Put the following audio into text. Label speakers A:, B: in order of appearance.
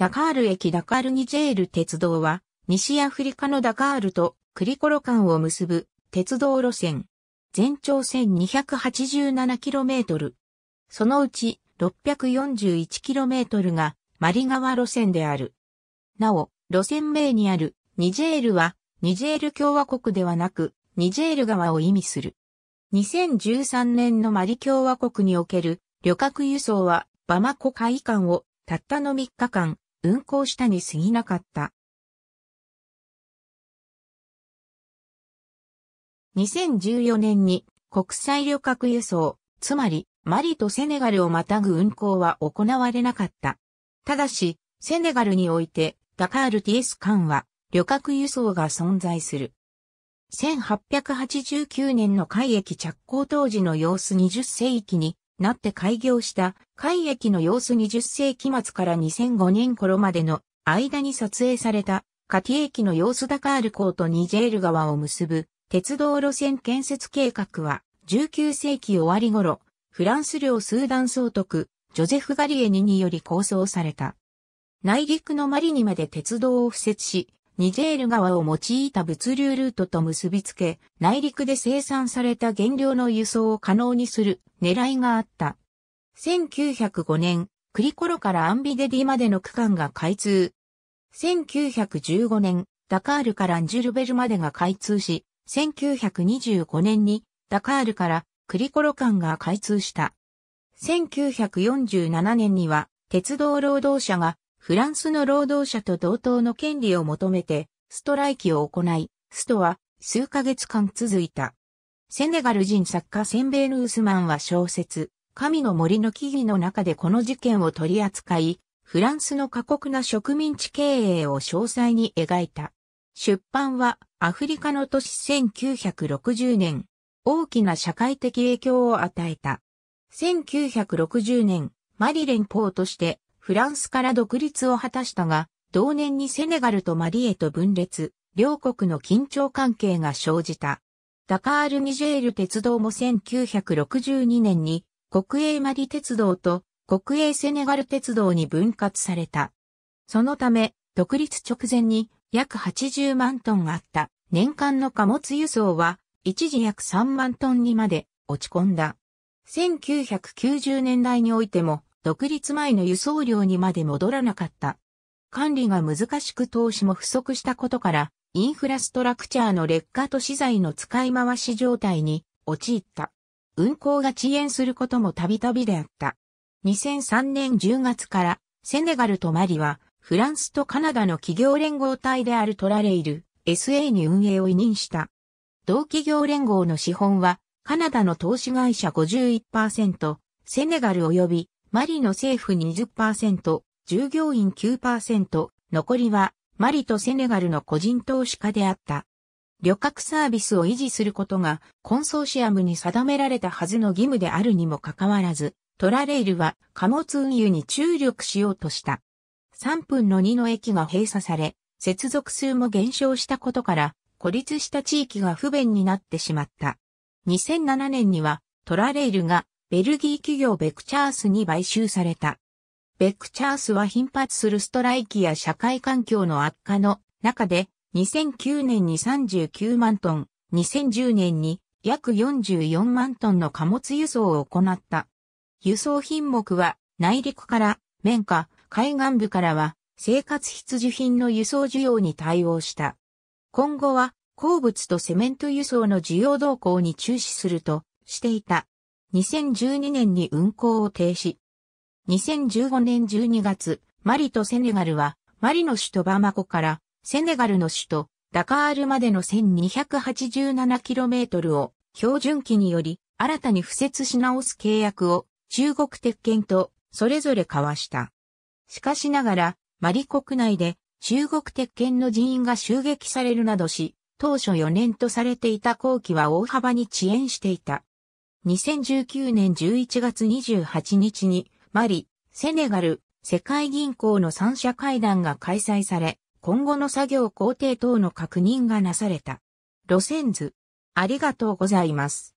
A: ダカール駅ダカールニジェール鉄道は、西アフリカのダカールとクリコロ間を結ぶ鉄道路線。全長 1287km。そのうち 641km がマリ川路線である。なお、路線名にあるニジェールは、ニジェール共和国ではなく、ニジェール川を意味する。2013年のマリ共和国における旅客輸送は、バマコ海間をたったの3日間、運行したに過ぎなかった。2014年に国際旅客輸送、つまりマリとセネガルをまたぐ運行は行われなかった。ただし、セネガルにおいてダカール TS 間は旅客輸送が存在する。1889年の海域着工当時の様子20世紀になって開業した海駅の様子20世紀末から2005年頃までの間に撮影されたカティ駅の様子ダカール港とニジェール川を結ぶ鉄道路線建設計画は19世紀終わり頃、フランス領スーダン総督、ジョゼフ・ガリエニにより構想された。内陸のマリにまで鉄道を敷設し、ニジェール川を用いた物流ルートと結びつけ、内陸で生産された原料の輸送を可能にする狙いがあった。1905年、クリコロからアンビデディまでの区間が開通。1915年、ダカールからンジュルベルまでが開通し、1925年にダカールからクリコロ間が開通した。1947年には鉄道労働者がフランスの労働者と同等の権利を求めて、ストライキを行い、ストは数ヶ月間続いた。セネガル人作家センベーヌースマンは小説、神の森の木々の中でこの事件を取り扱い、フランスの過酷な植民地経営を詳細に描いた。出版はアフリカの都市1960年、大きな社会的影響を与えた。1960年、マリレン・ポーとしてフランスから独立を果たしたが、同年にセネガルとマリエと分裂、両国の緊張関係が生じた。ダカール・ニジェール鉄道も1962年に国営マリ鉄道と国営セネガル鉄道に分割された。そのため、独立直前に約80万トンあった年間の貨物輸送は一時約3万トンにまで落ち込んだ。1990年代においても独立前の輸送量にまで戻らなかった。管理が難しく投資も不足したことから、インフラストラクチャーの劣化と資材の使い回し状態に陥った。運行が遅延することもたびたびであった。2003年10月からセネガルとマリはフランスとカナダの企業連合体であるトラレイル SA に運営を委任した。同企業連合の資本はカナダの投資会社51%、セネガル及びマリの政府20%、従業員9%、残りはマリとセネガルの個人投資家であった。旅客サービスを維持することがコンソーシアムに定められたはずの義務であるにもかかわらず、トラレイルは貨物運輸に注力しようとした。3分の2の駅が閉鎖され、接続数も減少したことから、孤立した地域が不便になってしまった。2007年にはトラレイルがベルギー企業ベクチャースに買収された。ベクチャースは頻発するストライキや社会環境の悪化の中で、2009年に39万トン、2010年に約44万トンの貨物輸送を行った。輸送品目は内陸から綿花、海岸部からは生活必需品の輸送需要に対応した。今後は鉱物とセメント輸送の需要動向に注視するとしていた。2012年に運行を停止。2015年12月、マリとセネガルは、マリの首都バマコから、セネガルの首都、ダカールまでの 1287km を、標準機により、新たに付設し直す契約を、中国鉄拳と、それぞれ交わした。しかしながら、マリ国内で、中国鉄拳の人員が襲撃されるなどし、当初4年とされていた後期は大幅に遅延していた。2019年11月28日に、マリ、セネガル、世界銀行の三者会談が開催され、今後の作業工程等の確認がなされた。路線図。ありがとうございます。